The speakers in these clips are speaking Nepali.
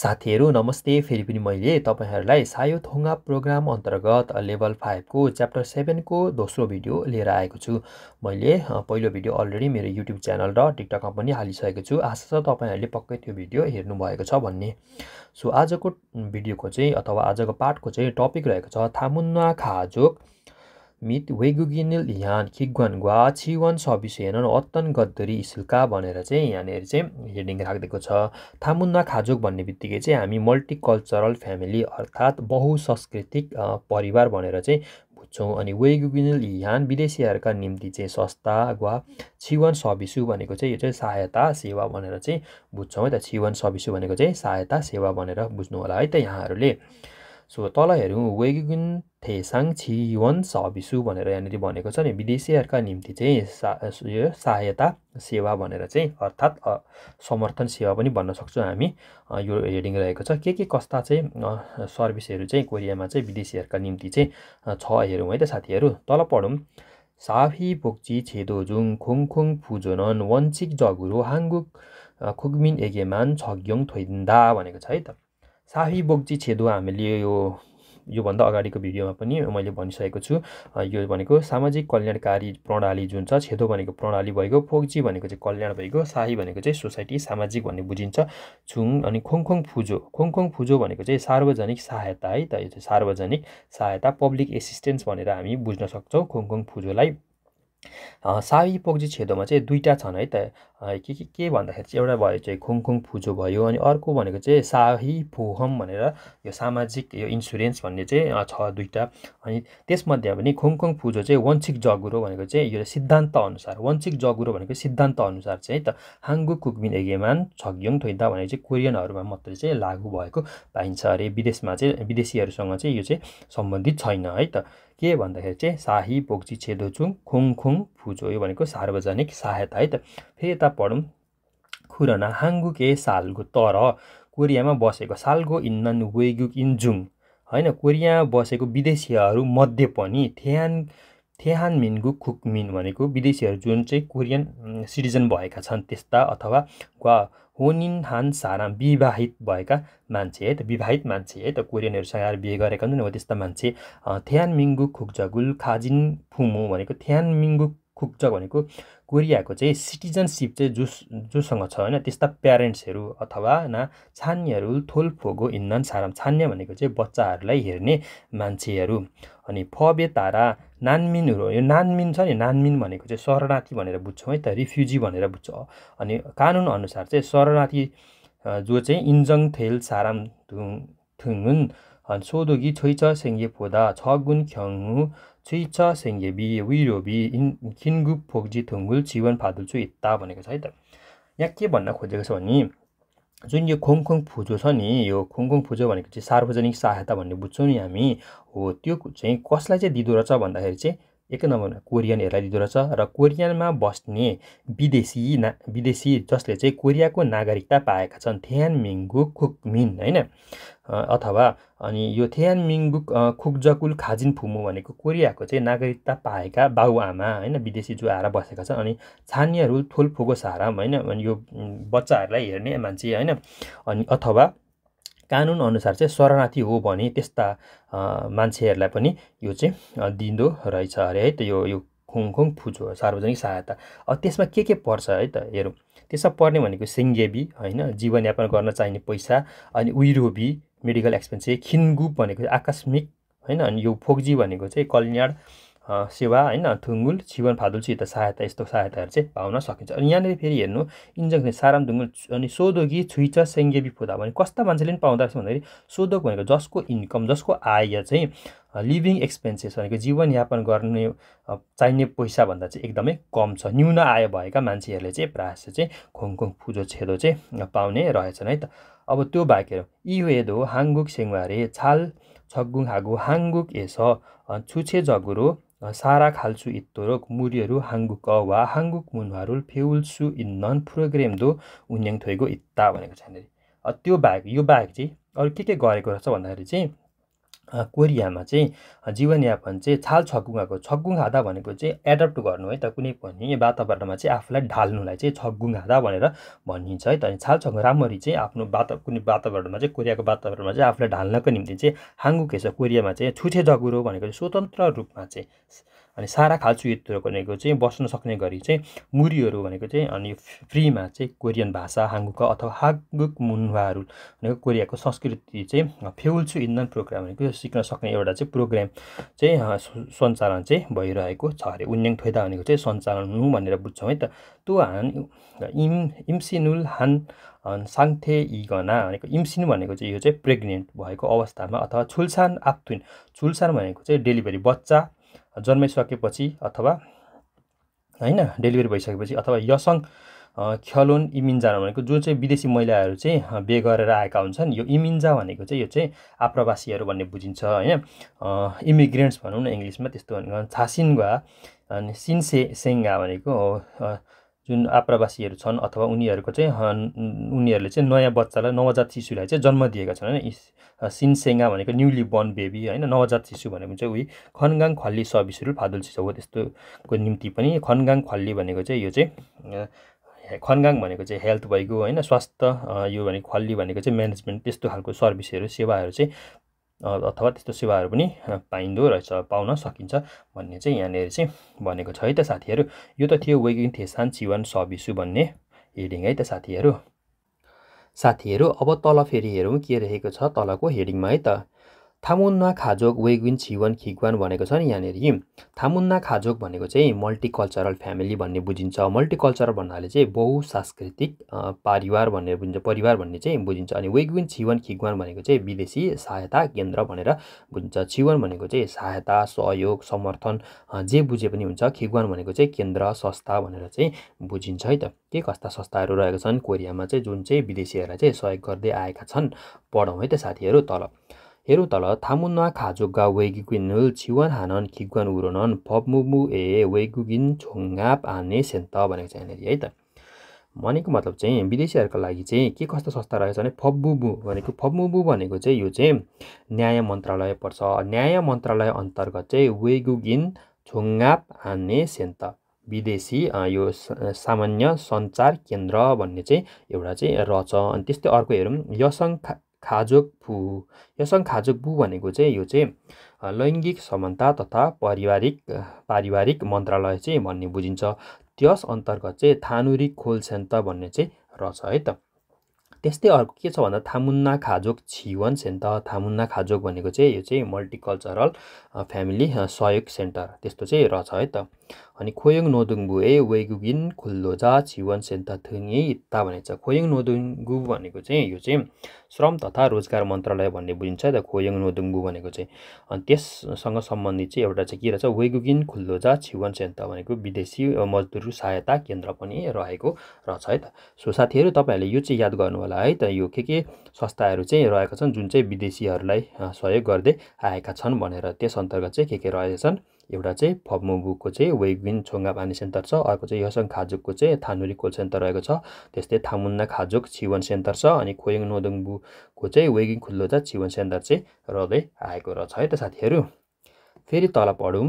साथीहरू नमस्ते फेरि पनि मैले तपाईँहरूलाई सायो थोङ्गा प्रोग्राम अन्तर्गत लेभल फाइभको च्याप्टर सेभेनको दोस्रो भिडियो लिएर आएको छु मैले पहिलो भिडियो अलरेडी मेरो युट्युब च्यानल र टिकटकमा पनि हालिसकेको छु आशा छ तपाईँहरूले पक्कै त्यो भिडियो हेर्नुभएको छ भन्ने सो आजको भिडियोको चाहिँ अथवा आजको पार्टको चाहिँ टपिक रहेको छ थामुन्ना खाजोक मित वेगुगिनिल यान खिग्वान ग्वा छिवान सबिसेनन अत्तन गद्दरी इसिल्का भनेर चाहिँ यहाँनिर चाहिँ हेडिङ राखिदिएको छ थामुन्ना खाजोक भन्ने बित्तिकै चाहिँ हामी मल्टिकल्चरल फ्यामिली अर्थात् बहुसंस्कृतिक परिवार भनेर चाहिँ बुझ्छौँ अनि वेगुगिनिल यान विदेशीहरूका निम्ति चाहिँ सस्ता वा छिवन सबिसु भनेको चाहिँ यो चाहिँ सहायता सेवा भनेर चाहिँ बुझ्छौँ है त छिवन सबिसु भनेको चाहिँ सहायता सेवा भनेर बुझ्नु होला है त यहाँहरूले सो तल हेऱ्यौँ वेगुन थेसाङ छिवन सबिसु भनेर यहाँनिर भनेको छ नि विदेशीहरूका निम्ति चाहिँ सा यो सहायता सेवा भनेर चाहिँ अर्थात् समर्थन सेवा पनि भन्न सक्छौँ हामी यो हेडिङ रहेको छ के के कस्ता चाहिँ सर्भिसहरू चाहिँ कोरियामा चाहिँ विदेशीहरूका निम्ति चाहिँ छ हेरौँ है त साथीहरू तल पढौँ साफी पोक्ची छेदोजुङ खुङखुङ फुजोनन वञ्चिक जगुरो हाङ्गुक खुगमिन एगेमान छग्योङ थोइन्दा भनेको छ है त साही बोक्जी छेदुवा हामीले यो योभन्दा अगाडिको भिडियोमा पनि मैले भनिसकेको छु यो भनेको सामाजिक कल्याणकारी प्रणाली जुन छ छेदो भनेको प्रणाली भएको फोक्जी भनेको चाहिँ कल्याण भएको साही भनेको चाहिँ सोसाइटी सामाजिक भन्ने बुझिन्छ छुङ अनि खोङखोङ फुजो खोङखोङ फुजो भनेको चाहिँ सार्वजनिक सहायता है त यो चाहिँ सार्वजनिक सहायता पब्लिक एसिस्टेन्स भनेर हामी बुझ्न सक्छौँ खोङखोङ फुजोलाई साही पोक्जी छेदोमा चाहिँ दुईवटा छन् है त के के के भन्दाखेरि चाहिँ एउटा भयो चाहिँ खुङखुङ फुजो भयो अनि अर्को भनेको चाहिँ साही फोहम भनेर यो सामाजिक यो इन्सुरेन्स भन्ने चाहिँ छ दुईवटा अनि त्यसमध्ये पनि खुङखुङ फुजो चाहिँ वंशिक जगुरो भनेको चाहिँ यो सिद्धान्त अनुसार वंशिक जगुरो भनेको सिद्धान्त अनुसार चाहिँ त हाङ्गु कुकमिन एगेमान छग्योङ थोइदा भनेको चाहिँ कोरियनहरूमा मात्रै चाहिँ लागू भएको पाइन्छ अरे विदेशमा चाहिँ विदेशीहरूसँग चाहिँ यो चाहिँ सम्बन्धित छैन है त के भन्दाखेरि चाहिँ साही बोक्ची छेदोचुङ खुङखुङ फुजो यो भनेको सार्वजनिक सहायता है त फेरि यता पढौँ खुरना हाङ्गु के सालगु तर कोरियामा बसेको सालगो इन्नन वेगुक इन्जुङ होइन कोरियामा बसेको विदेशीहरू मध्ये पनि थेहान थेहान मिनगु खुकमिन भनेको विदेशीहरू जुन चाहिँ कोरियन सिटिजन भएका छन् त्यस्ता अथवा होनिन हान साराम विवाहित भएका मान्छे है त विवाहित मान्छे है त कोरियनहरूसँग आएर बिहे गरेका हुन्छन् हो त्यस्ता मान्छे थ्यान मिङ्गु खुक्जगुल खाजिन फुमो भनेको थ्यान मिङ्गु खुक्छ भनेको कोरियाको चाहिँ सिटिजनसिप चाहिँ जोस जोसँग छ होइन त्यस्ता प्यारेन्ट्सहरू अथवा न छान्यहरू थोलफोगो इन्धन सारम छान्य भनेको चाहिँ बच्चाहरूलाई हेर्ने मान्छेहरू अनि फबे तारा नानमिनहरू यो नानमिन छ नि नानमिन भनेको चाहिँ शरणार्थी भनेर बुझ्छौँ है त रिफ्युजी भनेर बुझ्छौँ अनि कानुन अनुसार चाहिँ शरणार्थी जो चाहिँ इन्जङ थेल साराम थुङ थुङ 소독이 초이차 생계보다 적은 경우 초이차 생계비, 위로비, 긴급 복지 등을 지원받을 수 있다 भनेको छ है त यहाँ के भन्न खोजेको छ भने जुन यो खोङखोङ फुजो छ नि यो खोङखोङ फुजो भनेको चाहिँ सार्वजनिक सहायता भन्ने बुझ्छौँ नि हामी हो त्यो चाहिँ कसलाई चाहिँ दिँदो रहेछ भन्दाखेरि चाहिँ एक नम्बरमा कोरियनहरूलाई लिँदो रहेछ र कोरियनमा बस्ने विदेशी ना विदेशी जसले चाहिँ कोरियाको नागरिकता पाएका छन् थ्यान मिङ्गु खुकमिन होइन अथवा अनि यो थ्यान मिङ्गु खुकजकुल खाजिन फुमु भनेको कोरियाको चाहिँ नागरिकता पाएका बाबुआमा होइन विदेशी जो आएर बसेका छन् अनि थोल थोलफुगो सारम होइन अनि यो बच्चाहरूलाई हेर्ने मान्छे होइन अनि अथवा कानुन अनुसार चाहिँ शरणार्थी हो भने त्यस्ता मान्छेहरूलाई पनि यो चाहिँ दिँदो रहेछ अरे है त यो यो खुङखुङ फुचो सार्वजनिक सहायता अब त्यसमा के के पर्छ है त हेरौँ त्यसमा पर्ने भनेको सिङ्गेबी होइन जीवनयापन गर्न चाहिने पैसा अनि उइरोबी मेडिकल एक्सपेन्सिभ खिनगुप भनेको आकस्मिक होइन अनि यो फोक्जी भनेको चाहिँ कल्याण सेवा होइन थुङ्गुल छिवन फादुलसित सहायता यस्तो सहायताहरू चाहिँ पाउन सकिन्छ अनि यहाँनिर फेरि हेर्नु इन्जङ्सन साराम ढुङ्गुल अनि सोधोगी छुइच सेङ्गेबी फुदा भने कस्ता मान्छेले पनि पाउँदो रहेछ भन्दाखेरि सोधोक भनेको जसको इन्कम जसको आय चाहिँ लिभिङ एक्सपेन्सेस भनेको जीवनयापन गर्ने चाहिने पैसाभन्दा चाहिँ एकदमै कम छ न्यून आय भएका मान्छेहरूले चाहिँ प्रायः चाहिँ खोङखोङ फुजो छेदो चाहिँ पाउने रहेछन् है त अब त्यो बाहेकहरू यी हेद हो हाङगुक सेङ्वारे छाल छगुङ हागु हाङ्गुक एस छुछे जगुरो सारा खाल्छु इत्तोरोक रोक मुरीहरू हाङ्गुक वा हाङ्गुक मुनहारहरू फेउल्छु प्रोग्राम दो उन्याङ थोएको इत्ता भनेको छ यहाँनिर त्यो बाहेक यो बाहेक चाहिँ अरू के के गरेको रहेछ भन्दाखेरि चाहिँ कोरियामा चाहिँ जीवनयापन चाहिँ छाल छगुङ्गाको छक्कुङ हादा भनेको चाहिँ एडप्ट गर्नु है त कुनै पनि वातावरणमा चाहिँ आफूलाई ढाल्नुलाई चाहिँ छक्कुङ हादा भनेर भनिन्छ है त अनि छाल छक्कुङ राम्ररी चाहिँ आफ्नो वाता कुनै वातावरणमा चाहिँ कोरियाको वातावरणमा चाहिँ आफूलाई ढाल्नको निम्ति चाहिँ हाङ्गुकेस कोरियामा चाहिँ छुछे जगुरो भनेको चाहिँ स्वतन्त्र रूपमा चाहिँ अनि सारा खाल्छु भनेको चाहिँ बस्न सक्ने गरी चाहिँ मुरीहरू भनेको चाहिँ अनि फ्रीमा चाहिँ कोरियन भाषा हाङ्गुका अथवा हागुक मुन्वाहरू भनेको कोरियाको संस्कृति चाहिँ छु इन्धन प्रोग्राम भनेको सिक्न सक्ने एउटा चाहिँ प्रोग्राम चाहिँ सञ्चालन चाहिँ भइरहेको छ अरे उन्याङ थोइदा भनेको चाहिँ सञ्चालन हुनु भनेर बुझ्छौँ है त त्यो हान इम इम्सिनुल हान साङ्थे इगना भनेको इम्सिन भनेको चाहिँ यो चाहिँ प्रेग्नेन्ट भएको अवस्थामा अथवा छुलसान आप्थुन छुलसान भनेको चाहिँ डेलिभरी बच्चा जन्माइसकेपछि अथवा होइन डेलिभरी भइसकेपछि अथवा यसङ ख्यलोन इमिन्जा भनेको जुन चाहिँ विदेशी महिलाहरू चाहिँ बे गरेर आएका हुन्छन् यो इमिन्जा भनेको चाहिँ यो चाहिँ आप्रवासीहरू भन्ने बुझिन्छ होइन इमिग्रेन्ट्स भनौँ न इङ्ग्लिसमा त्यस्तो भनेको छासिन्गा अनि सिन्से सेङ्गा भनेको जुन आप्रवासीहरू छन् अथवा उनीहरूको चाहिँ उनीहरूले चाहिँ नयाँ बच्चालाई नवजात शिशुलाई चाहिँ जन्म दिएका छन् होइन सिनसेङ्गा भनेको न्युली बर्न बेबी होइन नवजात शिशु भनेको चाहिँ उही खनगाङ खल्ली सबिसुरु फादुल शिशु हो त्यस्तोको निम्ति पनि खनगाङ खल्ली भनेको चाहिँ यो चाहिँ खनगाङ भनेको चाहिँ हेल्थ भइगयो होइन स्वास्थ्य यो भनेको खल्ली भनेको चाहिँ म्यानेजमेन्ट त्यस्तो खालको सर्भिसहरू सेवाहरू चाहिँ अथवा त्यस्तो सेवाहरू पनि पाइँदो रहेछ पाउन सकिन्छ भन्ने चाहिँ यहाँनिर चाहिँ भनेको छ है त साथीहरू यो त थियो वेगिङ थेसान सिवान सबिसु भन्ने हेडिङ है त साथीहरू साथीहरू अब तल फेरि हेरौँ के रहेको छ तलको हेडिङमा है त थामुन्ना खाजोक वेगविन छिवन खिग्वान भनेको छ नि यहाँनिर थामुन्ना खाजोक भनेको चाहिँ मल्टिकल्चरल फ्यामिली भन्ने बुझिन्छ मल्टिकल्चरल भन्नाले चाहिँ बहुसांस्कृतिक परिवार भन्ने बुझिन्छ परिवार भन्ने चाहिँ बुझिन्छ अनि वेगविन छिवन खिग्वान भनेको चाहिँ विदेशी सहायता केन्द्र भनेर बुझिन्छ छिवन भनेको चाहिँ सहायता सहयोग समर्थन जे बुझे पनि हुन्छ खिग्वान भनेको चाहिँ केन्द्र संस्था भनेर चाहिँ बुझिन्छ है त के कस्ता संस्थाहरू रहेका छन् कोरियामा चाहिँ जुन चाहिँ विदेशीहरूलाई चाहिँ सहयोग गर्दै आएका छन् पढौँ है त साथीहरू तल हेरौँ तल थामुन्ना खाजोगा वेगिक्विनल छिवान हानन खिग्वान उरोनन फपमुमु ए वेगुगिन छोङ्गाप आने सेन्त भनेको छ यहाँनिर है त भनेको मतलब चाहिँ विदेशीहरूको लागि चाहिँ के कस्तो संस्था रहेछ भने फब्बुबु भनेको फब्मुबु भनेको चाहिँ यो चाहिँ न्याय मन्त्रालय पर्छ न्याय मन्त्रालय अन्तर्गत चाहिँ वेगुगिन छोङ्गाप हान्ने सेन्त विदेशी यो सामान्य सञ्चार केन्द्र भन्ने चाहिँ एउटा चाहिँ रहेछ अनि त्यस्तै अर्को हेरौँ यसङ खाजोक खाजोकबु यसँग खाजोकबु भनेको चाहिँ यो चाहिँ लैङ्गिक समानता तथा पारिवारिक पारिवारिक मन्त्रालय चाहिँ भन्ने बुझिन्छ त्यस अन्तर्गत चाहिँ थानुरी खोलसेन्त भन्ने चाहिँ रहेछ है त त्यस्तै अर्को के छ भन्दा थामुन्ना खाजोक छिवन सेन्टर थामुन्ना खाजोक भनेको चाहिँ यो चाहिँ मल्टिकल्चरल फ्यामिली सहयोग सेन्टर त्यस्तो चाहिँ रहेछ है त अनि खोयङ नोदुङबुए वेगुगिन खुल्लोजा छिवन सेन्ता थुङी इत्ता भनेको छ खोयङ नोदुङगु भनेको चाहिँ यो चाहिँ श्रम तथा रोजगार मन्त्रालय भन्ने बुझिन्छ त खोयङ नोदुङ्गु भनेको चाहिँ अनि त्यससँग सम्बन्धित चाहिँ एउटा चाहिँ के रहेछ वेगुगिन खुल्लोजा छिवन सेन्ता भनेको विदेशी मजदुर सहायता केन्द्र पनि रहेको रहेछ है त सो साथीहरू तपाईँहरूले यो चाहिँ याद गर्नुहोला है त यो के के संस्थाहरू चाहिँ रहेका छन् जुन चाहिँ विदेशीहरूलाई सहयोग गर्दै आएका छन् भनेर त्यस अन्तर्गत चाहिँ के के रहेछन् एउटा चाहिँ फब्मुबुकको चाहिँ वेगिन छोङ्गा पानी सेन्टर छ अर्को चाहिँ यसङ खाजुकको चाहिँ थानुरी कोल सेन्टर रहेको छ त्यस्तै थामुन्ना खाजुक छिवन सेन्टर छ अनि खोयङ नोदुङबुको चाहिँ वेगिङ खुल्लो छ छिवन सेन्टर चाहिँ रहँदै आएको रहेछ है त साथीहरू फेरि तल पढौँ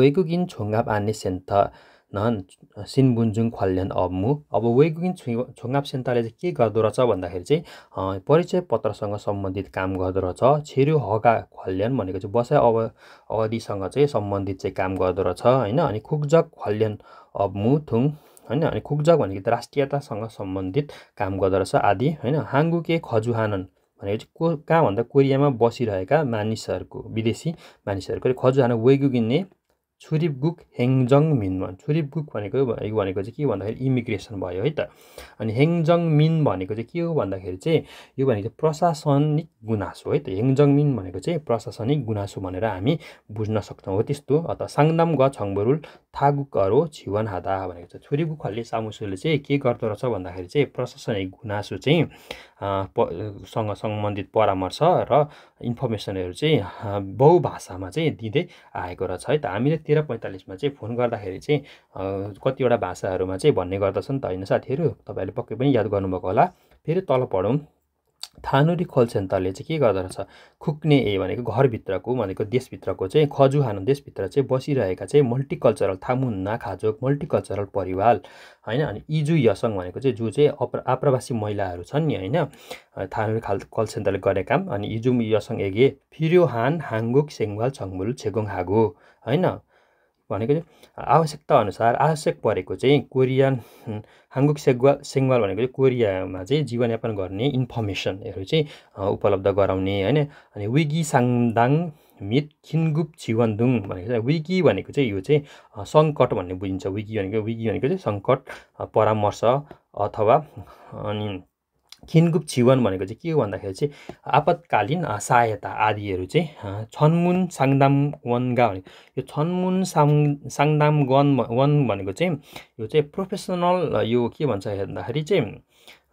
वेगुगिन छोङ्गा पानी सेन्टर न सिनबुन्जुङ खल्यान अबमु अब वेगुगिन छुङ्गाप सेन्ताले चाहिँ के गर्दो रहेछ भन्दाखेरि चाहिँ परिचय पत्रसँग सम्बन्धित काम गर्दो रहेछ छेरु हगा खल्यान भनेको चाहिँ बसाइ अव अवधिसँग चाहिँ सम्बन्धित चाहिँ काम गर्दो रहेछ होइन अनि खुकजक खल्यान अबमु थुङ होइन अनि खुकजग भनेको राष्ट्रियतासँग सम्बन्धित काम गर्दो रहेछ आदि होइन हाङ्गुके खजुहानन भनेको चाहिँ को कहाँ भन्दा कोरियामा बसिरहेका मानिसहरूको विदेशी मानिसहरूको खजुहान वेगुगिन्ने गुक हेङजङ मिन भन् भन्छ गुक भनेको भनेको चाहिँ के भन्दाखेरि इमिग्रेसन भयो है त अनि हेङजङ मिन भनेको चाहिँ के हो भन्दाखेरि चाहिँ यो भनेको चाहिँ प्रशासनिक गुनासो है त हेङजङ मिन भनेको चाहिँ प्रशासनिक गुनासो भनेर हामी बुझ्न सक्छौँ हो त्यस्तो अन्त साङदाम ग छङबरुल थागुकहरू छिवन हादा भनेको छ छुरिबुकहरूले सामुसुले चाहिँ के गर्दो रहेछ भन्दाखेरि चाहिँ प्रशासनिक गुनासो चाहिँ सँग सम्बन्धित परामर्श र इन्फर्मेसनहरू चाहिँ बहुभाषामा चाहिँ दिँदै आएको रहेछ है त हामीले तेह्र पैँतालिसमा चाहिँ फोन गर्दाखेरि चाहिँ कतिवटा भाषाहरूमा चाहिँ भन्ने गर्दछन् त होइन साथीहरू तपाईँहरूले पक्कै पनि याद गर्नुभएको होला फेरि तल पढौँ थानुरी खोल सेन्टरले चाहिँ के गर्दोरहेछ खुक्ने ए भनेको घरभित्रको भनेको देशभित्रको चाहिँ खजु हानु देशभित्र चाहिँ बसिरहेका चाहिँ मल्टिकल्चरल थामुन्ना खाजोक मल्टिकल्चरल परिवार होइन अनि इजु यसङ भनेको चाहिँ जो चाहिँ अप्र आप्रवासी महिलाहरू छन् नि होइन थानुरी खाल कल सेन्टरले गर्ने काम अनि इजु यसङ एगे फिरियो हान हाङ्गुक सेङ्वाल छङ्गुल छेगोङ हागो होइन भनेको आवश्यकता अनुसार आवश्यक परेको चाहिँ कोरियन हाङ्गुक सेग्वाल सेङ्वाल भनेको चाहिँ कोरियामा चाहिँ जीवनयापन गर्ने इन्फर्मेसनहरू चाहिँ उपलब्ध गराउने होइन अनि विगी साङदाङ मित खिनगुप छिवनदुङ भनेको चाहिँ विकी भनेको चाहिँ यो चाहिँ सङ्कट भन्ने बुझिन्छ विकी भनेको विकी भनेको चाहिँ सङ्कट परामर्श अथवा अनि खिनगुप छिवन भनेको चाहिँ के हो भन्दाखेरि चाहिँ आपतकालीन सहायता आदिहरू चाहिँ छनमुन साङदाम वनगा भनेको यो छनमुन साङ साङदाम गन वन भनेको चाहिँ यो चाहिँ प्रोफेसनल यो के भन्छ हेर्दाखेरि चाहिँ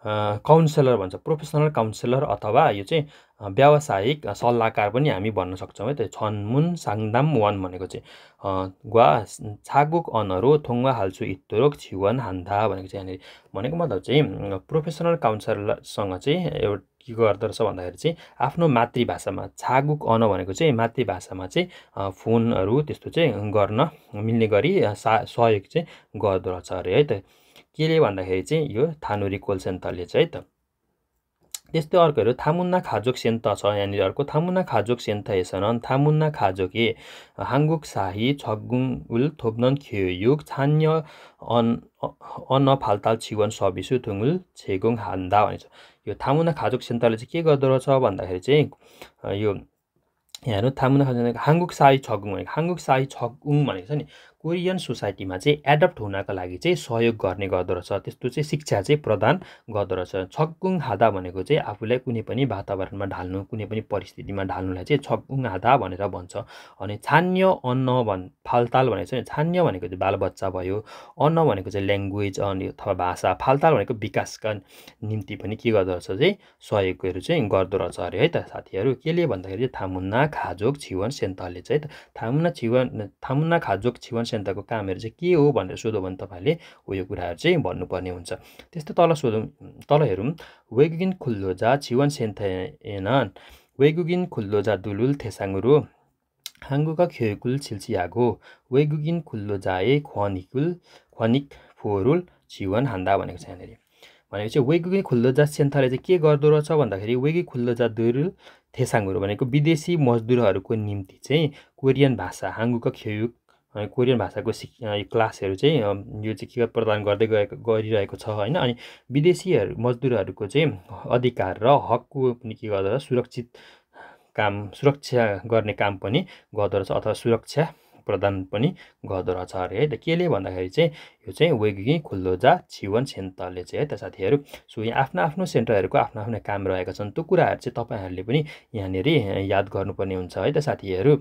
काउन्सेलर भन्छ प्रोफेसनल काउन्सेलर अथवा यो चाहिँ व्यावसायिक सल्लाहकार पनि हामी भन्न सक्छौँ है त्यो छनमुन साङदाम वान भनेको चाहिँ ग्वा छागुक अनहरू थुङ्गा हाल्छु इत्तोरोक छिवन हान्दा भनेको चाहिँ यहाँनिर भनेको मतलब चाहिँ प्रोफेसनल काउन्सिलरसँग चाहिँ एउटा के गर्दोरहेछ भन्दाखेरि चाहिँ आफ्नो मातृभाषामा छागुक अन भनेको चाहिँ मातृभाषामा चाहिँ फोनहरू त्यस्तो चाहिँ गर्न मिल्ने गरी सा सहयोग चाहिँ गर्दो रहेछ अरे है त केले भन्दाखेरि चाहिँ यो थानुरी कोलसेन्तले चाहिँ त त्यस्तै अर्कोहरू थामुन्ना खाजोक सेन्त छ यहाँनिर अर्को थामुन्ना खाजोक सेन्त हेसनन थामुन्ना खाजोके हाङ्गुक शाही छगुङ उल थोप्नन खेयुक छान्य अन अन्न छिवन सबिसु थुङुल छेगुङ हान्दा भनेछ यो थामुन्ना खाजोक सेन्तले चाहिँ के गर्दो रहेछ भन्दाखेरि चाहिँ यो यहाँहरू थामुना खाजोक हाङ्गुक शाही छगुङ भनेको हाङ्गुक शाही छगुङ भनेको छ नि कोरियन सोसाइटीमा चाहिँ एडप्ट हुनका लागि चाहिँ सहयोग गर्ने गर्दोरहेछ त्यस्तो चाहिँ शिक्षा चाहिँ प्रदान गर्दोरहेछ छक्कुङ हादा भनेको चाहिँ आफूलाई कुनै पनि वातावरणमा ढाल्नु कुनै पनि परिस्थितिमा ढाल्नुलाई चाहिँ छक्कुङ हादा भनेर भन्छ अनि छान्य अन्न भन् फालताल भनेको चाहिँ छान्य भनेको चाहिँ बालबच्चा भयो अन्न भनेको चाहिँ ल्याङ्ग्वेज अनि अथवा भाषा फालताल भनेको विकासका निम्ति पनि के गर्दोरहेछ चाहिँ सहयोगहरू चाहिँ गर्दोरहेछ अरे है त साथीहरू केले भन्दाखेरि चाहिँ थामुन्ना खाजोक छिवन सेन्तले चाहिँ थामुन्ना छिवन थामुन्ना खाजोक छिवन सेन्टरको कामहरू चाहिँ के हो भनेर सोध्यो भने तपाईँले हो यो कुराहरू चाहिँ भन्नुपर्ने हुन्छ त्यस्तै तल सोधौँ तल हेरौँ वेगुगिन खुल्लो जा छिवन सेन्थेनन वेगुगिन खुल्लो दुलुल थेसाङ्गुरो हाङ्गुका खेकुल छिल्सियागो वेगुगिन खुल्लो जाए ख्वानिकुल ख्वनिक फोरुल छिवन हान्दा भनेको छ यहाँनिर भनेपछि वेगुगिन खुल्लो जात सेन्थाले चाहिँ के गर्दो रहेछ भन्दाखेरि वेगी खुल्लो जात दुरुल थेसाङहरू भनेको विदेशी मजदुरहरूको निम्ति चाहिँ कोरियन भाषा हाङ्गुका खेयुक कोरियन भाषाको सिक क्लासहरू चाहिँ यो चाहिँ के प्रदान गर्दै गएको गरिरहेको छ होइन अनि विदेशीहरू मजदुरहरूको चाहिँ अधिकार र हकको पनि के गर्दो सुरक्षित काम सुरक्षा गर्ने काम पनि गर्दो रहेछ अथवा सुरक्षा प्रदान पनि गर्दो रहेछ अरे है त केले भन्दाखेरि चाहिँ यो चाहिँ वेगी खुल्लोजा छिवन सेन्टरले चाहिँ है त साथीहरू सो यहाँ आफ्नो आफ्नो सेन्टरहरूको आफ्नो आफ्नो काम रहेका छन् त्यो कुराहरू चाहिँ तपाईँहरूले पनि यहाँनिर याद गर्नुपर्ने हुन्छ है त साथीहरू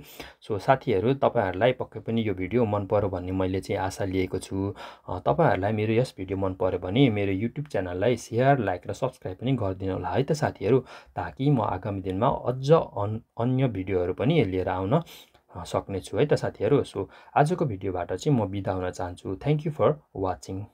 सो साथीहरू तपाईँहरूलाई पक्कै पनि यो भिडियो मन पऱ्यो भन्ने मैले चाहिँ आशा लिएको छु तपाईँहरूलाई मेरो यस भिडियो मन पऱ्यो भने मेरो युट्युब च्यानललाई सेयर लाइक र सब्सक्राइब पनि गरिदिनु होला है त साथीहरू ताकि म आगामी दिनमा अझ अन्य भिडियोहरू पनि लिएर आउन सक्नेछु है त साथीहरू सो आजको भिडियोबाट चाहिँ म बिदा हुन चाहन्छु थ्याङ्क यू फर वाचिङ